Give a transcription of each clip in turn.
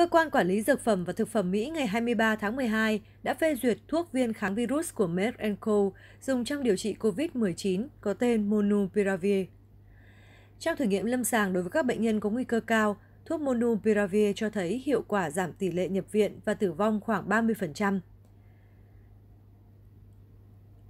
Cơ quan Quản lý Dược phẩm và Thực phẩm Mỹ ngày 23 tháng 12 đã phê duyệt thuốc viên kháng virus của Merck Co. dùng trong điều trị COVID-19 có tên Monupiravir. Trong thử nghiệm lâm sàng đối với các bệnh nhân có nguy cơ cao, thuốc Monupiravir cho thấy hiệu quả giảm tỷ lệ nhập viện và tử vong khoảng 30%.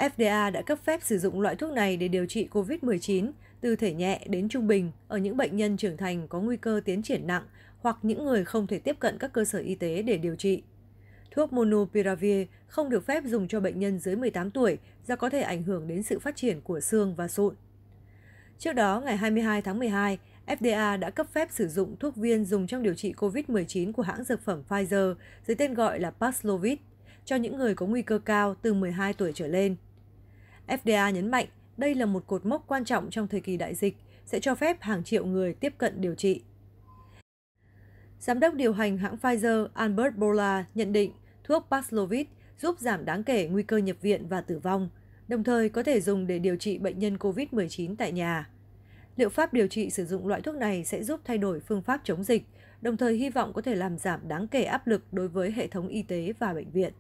FDA đã cấp phép sử dụng loại thuốc này để điều trị COVID-19 từ thể nhẹ đến trung bình ở những bệnh nhân trưởng thành có nguy cơ tiến triển nặng hoặc những người không thể tiếp cận các cơ sở y tế để điều trị. Thuốc Monopiravir không được phép dùng cho bệnh nhân dưới 18 tuổi do có thể ảnh hưởng đến sự phát triển của xương và sụn. Trước đó, ngày 22 tháng 12, FDA đã cấp phép sử dụng thuốc viên dùng trong điều trị COVID-19 của hãng dược phẩm Pfizer dưới tên gọi là Paxlovid cho những người có nguy cơ cao từ 12 tuổi trở lên. FDA nhấn mạnh đây là một cột mốc quan trọng trong thời kỳ đại dịch, sẽ cho phép hàng triệu người tiếp cận điều trị. Giám đốc điều hành hãng Pfizer Albert Bourla nhận định thuốc Paxlovid giúp giảm đáng kể nguy cơ nhập viện và tử vong, đồng thời có thể dùng để điều trị bệnh nhân COVID-19 tại nhà. Liệu pháp điều trị sử dụng loại thuốc này sẽ giúp thay đổi phương pháp chống dịch, đồng thời hy vọng có thể làm giảm đáng kể áp lực đối với hệ thống y tế và bệnh viện.